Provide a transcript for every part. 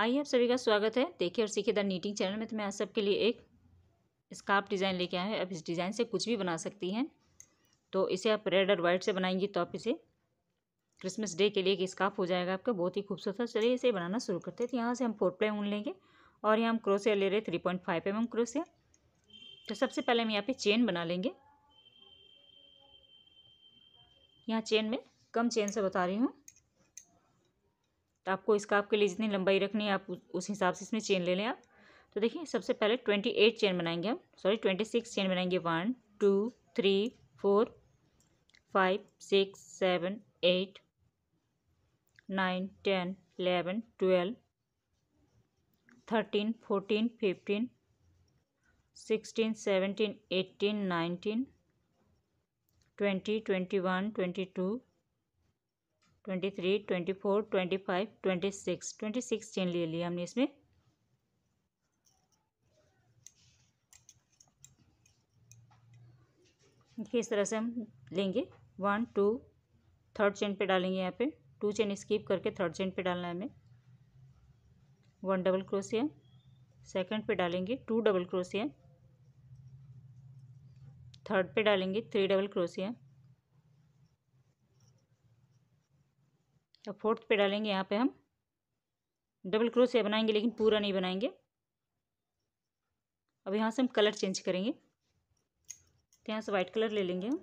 आइए आप सभी का स्वागत है देखिए और सीखे द नीटिंग चैनल में तो मैं आप सबके लिए एक स्कार्फ डिज़ाइन लेके आया है अब इस डिज़ाइन से कुछ भी बना सकती हैं तो इसे आप रेड और वाइट से बनाएंगी तो आप इसे क्रिसमस डे के लिए एक स्कार्फ हो जाएगा आपका बहुत ही खूबसूरत चलिए इसे बनाना शुरू करते हैं तो यहाँ से हम फोर प्लाई ऊन लेंगे और यहाँ हम क्रोसिया ले रहे three point five M M crochet तो सबसे पहले हम यहाँ पर चेन बना लेंगे यहाँ चेन में कम चेन से बता रही हूँ तो आपको इसका के लिए जितनी लंबाई रखनी है आप उस हिसाब से इसमें चेन ले लें आप तो देखिए सबसे पहले ट्वेंटी एट चेन बनाएंगे हम सॉरी ट्वेंटी सिक्स चेन बनाएंगे one two three four five six seven eight nine ten eleven twelve thirteen fourteen fifteen sixteen seventeen eighteen nineteen twenty twenty one twenty two twenty three twenty four twenty five twenty six twenty six chain ले लिया हमने इसमें देखिए इस तरह से हम लेंगे वन टू थर्ड चेन पे डालेंगे यहाँ पे टू चेन स्किप करके थर्ड चेन पे डालना है हमें वन डबल क्रोसिया सेकंड पे डालेंगे टू डबल क्रोसिया थर्ड पे डालेंगे थ्री डबल क्रोसिया और फोर्थ पे डालेंगे यहाँ पे हम डबल या बनाएंगे लेकिन पूरा नहीं बनाएंगे अब यहाँ से हम कलर चेंज करेंगे तो यहाँ से वाइट कलर ले लेंगे हम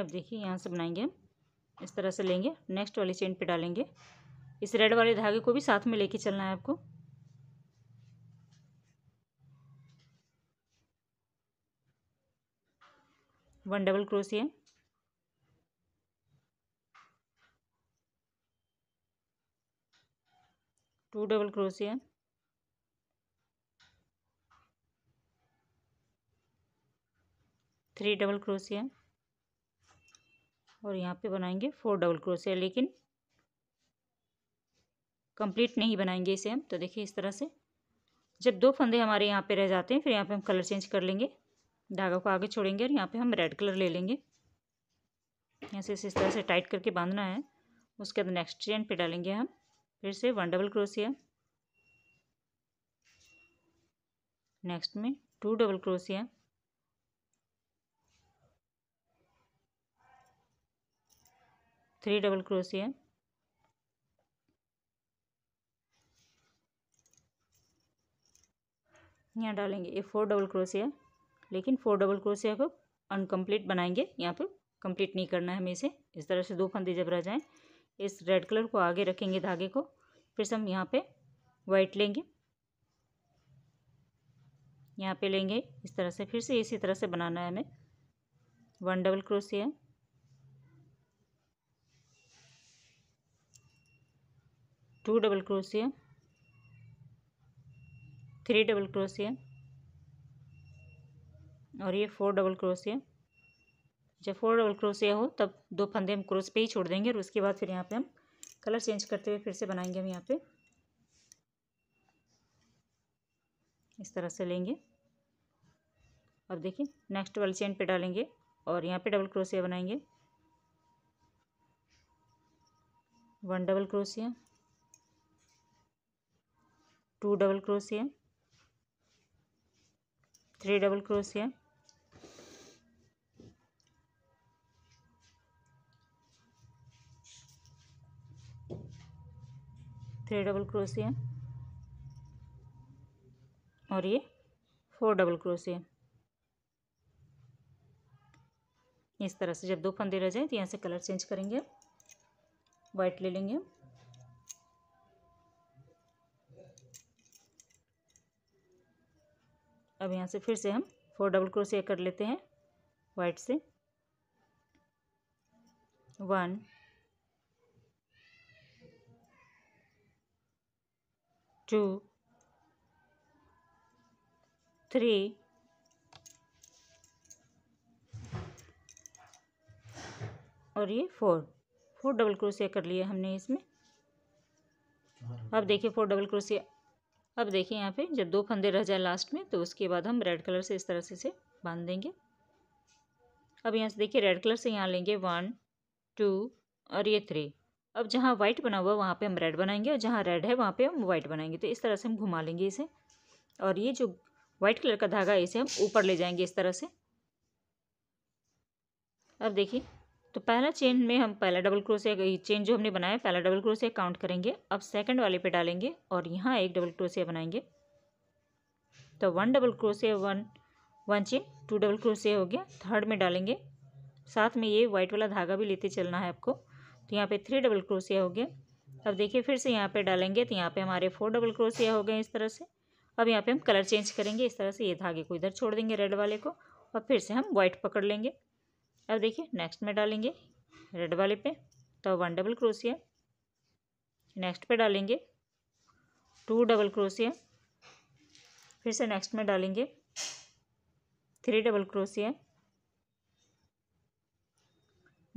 अब देखिए यहाँ से बनाएंगे हम इस तरह से लेंगे नेक्स्ट वाली चेन पे डालेंगे इस रेड वाले धागे को भी साथ में लेके चलना है आपको one double crochet two double crochet three double crochet और यहाँ पे बनाएंगे फोर डबल क्रोशिया लेकिन कंप्लीट नहीं बनाएंगे इसे हम तो देखिए इस तरह से जब दो फंदे हमारे यहाँ पे रह जाते हैं फिर यहाँ पे हम कलर चेंज कर लेंगे धागा को आगे छोड़ेंगे और यहाँ पे हम रेड कलर ले लेंगे यहाँ से इस तरह से टाइट करके बांधना है उसके बाद नेक्स्ट चेन पे डालेंगे हम फिर से वन डबल क्रोसिया नेक्स्ट में two double crochet three double crochet यहाँ डालेंगे ये फोर डबल क्रोशिया लेकिन फोर डबल क्रोशिया को अनकम्प्लीट बनाएंगे यहाँ पे कंप्लीट नहीं करना है हमें इसे इस तरह से दो फंदे जब रह जाएँ इस रेड कलर को आगे रखेंगे धागे को फिर से हम यहाँ पे वाइट लेंगे यहाँ पे लेंगे इस तरह से फिर से इसी तरह से बनाना है हमें one double crochet two double crochet three double crochet और ये फोर डबल क्रोशिया जब फोर डबल क्रोशिया हो तब दो फंदे हम क्रोस पे ही छोड़ देंगे और उसके बाद फिर यहाँ पे हम कलर चेंज करते हुए फिर से बनाएंगे हम यहाँ पे इस तरह से लेंगे और देखिए नेक्स्ट वाली चेन पे डालेंगे और यहाँ पे डबल क्रोशिया बनाएंगे one double crochet two double crochet three double crochet three double crochet और ये फोर डबल क्रोशिया इस तरह से जब दो फंदे रह जाए तो यहाँ से कलर चेंज करेंगे व्हाइट ले लेंगे अब यहाँ से फिर से हम फोर डबल क्रोशिया कर लेते हैं वाइट से वन टू थ्री और ये फोर फोर डबल क्रोशिया कर लिए हमने इसमें अब देखिए फोर डबल क्रोशिया अब देखिए यहाँ पे जब दो फंदे रह जाए लास्ट में तो उसके बाद हम रेड कलर से इस तरह से इसे बांध देंगे अब यहाँ से देखिए रेड कलर से यहाँ लेंगे वन टू और ये थ्री अब जहाँ वाइट बना हुआ वहाँ पे हम रेड बनाएंगे और जहाँ रेड है वहाँ पे हम वाइट बनाएंगे तो इस तरह से हम घुमा लेंगे इसे और ये जो वाइट कलर का धागा है इसे हम ऊपर ले जाएंगे इस तरह से अब देखिए तो पहला चेन में हम पहला डबल क्रोशिया चेन जो हमने बनाया पहला डबल क्रोशिया काउंट करेंगे अब सेकंड वाले पे डालेंगे और यहाँ एक डबल क्रोशिया बनाएंगे तो one double crochet one one chain two double crochet हो गया थर्ड में डालेंगे साथ में ये व्हाइट वाला धागा भी लेते चलना है आपको तो यहाँ पे थ्री डबल क्रोशिया हो गया अब देखिए फिर से यहाँ पर डालेंगे तो यहाँ पर हमारे फोर डबल क्रोशिया हो गए इस तरह से अब यहाँ पर हम कलर चेंज करेंगे इस तरह से ये धागे को इधर छोड़ देंगे रेड वाले को और फिर से हम वाइट पकड़ लेंगे अब देखिए नेक्स्ट में डालेंगे रेड वाले पे तो वन डबल क्रोशिया नेक्स्ट पे डालेंगे टू डबल क्रोशिया फिर से नेक्स्ट में डालेंगे थ्री डबल क्रोशिया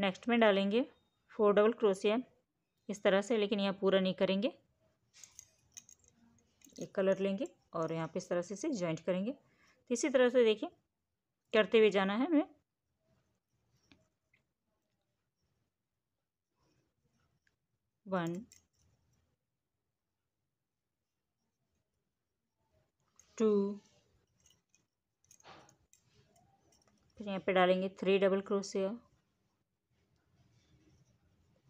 नेक्स्ट में डालेंगे फोर डबल क्रोशिया इस तरह से लेकिन यहाँ पूरा नहीं करेंगे एक कलर लेंगे और यहाँ पे इस तरह से इसे ज्वाइंट करेंगे तो इसी तरह से देखिए करते हुए जाना है हमें वन टू फिर यहाँ पे डालेंगे थ्री डबल क्रोशिया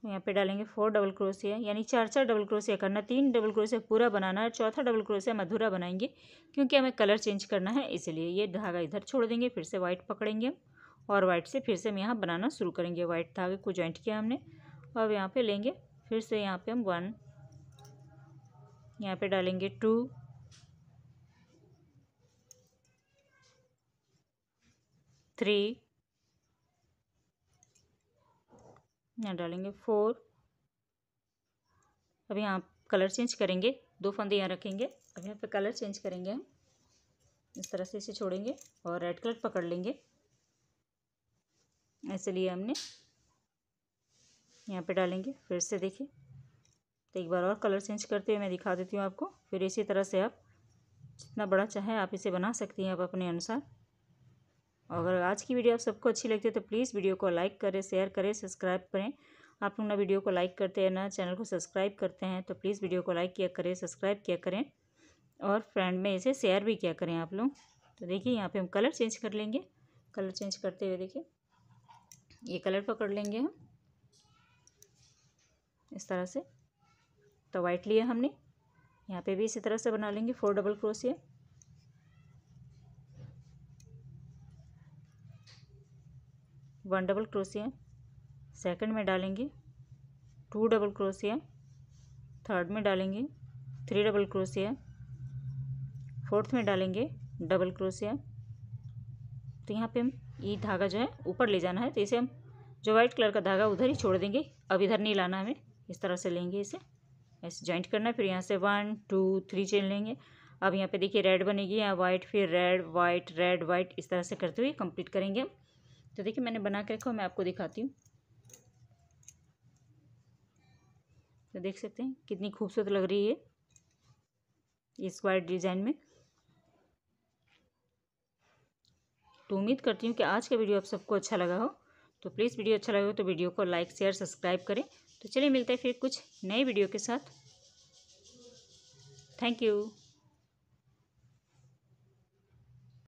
यहाँ पे डालेंगे फोर डबल क्रोशिया यानी चार चार डबल क्रोशिया करना तीन डबल क्रोशिया पूरा बनाना है चौथा डबल क्रोशिया मधुरा बनाएंगे क्योंकि हमें कलर चेंज करना है इसलिए ये धागा इधर छोड़ देंगे फिर से वाइट पकड़ेंगे और वाइट से फिर से हम यहाँ बनाना शुरू करेंगे वाइट धागे को ज्वाइंट किया हमने अब यहाँ पे लेंगे फिर से यहाँ पे हम वन यहाँ पे डालेंगे टू थ्री यहाँ डालेंगे फोर अब यहाँ कलर चेंज करेंगे दो फंदे यहाँ रखेंगे अब यहाँ पे कलर चेंज करेंगे हम इस तरह से इसे छोड़ेंगे और रेड कलर पकड़ लेंगे इसलिए हमने यहाँ पे डालेंगे फिर से देखिए तो एक बार और कलर चेंज करते हुए मैं दिखा देती हूँ आपको फिर इसी तरह से आप जितना बड़ा चाहे आप इसे बना सकती हैं आप अपने अनुसार अगर आज की वीडियो आप सबको अच्छी लगती है तो प्लीज़ वीडियो को लाइक करें शेयर करें सब्सक्राइब करें आप लोग ना वीडियो को लाइक करते हैं ना चैनल को सब्सक्राइब करते हैं तो प्लीज़ वीडियो को लाइक किया करें सब्सक्राइब किया करें और फ्रेंड में इसे शेयर भी किया करें आप लोग तो देखिए यहाँ पे हम कलर चेंज कर लेंगे कलर चेंज करते हुए देखिए ये कलर पकड़ लेंगे हम इस तरह से तो वाइट लिया हमने यहाँ पे भी इसी तरह से बना लेंगे four double crochet one double crochet second में डालेंगे टू डबल क्रोशिया थर्ड में डालेंगे थ्री डबल क्रोशिया फोर्थ में डालेंगे डबल क्रोशिया तो यहाँ पे हम ये e धागा जो है ऊपर ले जाना है तो इसे हम जो वाइट कलर का धागा उधर ही छोड़ देंगे अब इधर नहीं लाना हमें इस तरह से लेंगे इसे ऐसे जॉइंट करना है फिर यहाँ से वन टू थ्री चेन लेंगे अब यहाँ पे देखिए रेड बनेगी यहाँ वाइट फिर रेड वाइट रेड वाइट इस तरह से करते हुए कंप्लीट करेंगे तो देखिए मैंने बना के रखा मैं आपको दिखाती हूँ तो देख सकते हैं कितनी खूबसूरत लग रही है ये स्क्वायर डिज़ाइन में तो उम्मीद करती हूँ कि आज का वीडियो आप सबको अच्छा लगा हो तो प्लीज़ वीडियो अच्छा लगे हो तो वीडियो को लाइक शेयर सब्सक्राइब करें तो चलिए मिलते हैं फिर कुछ नए वीडियो के साथ थैंक यू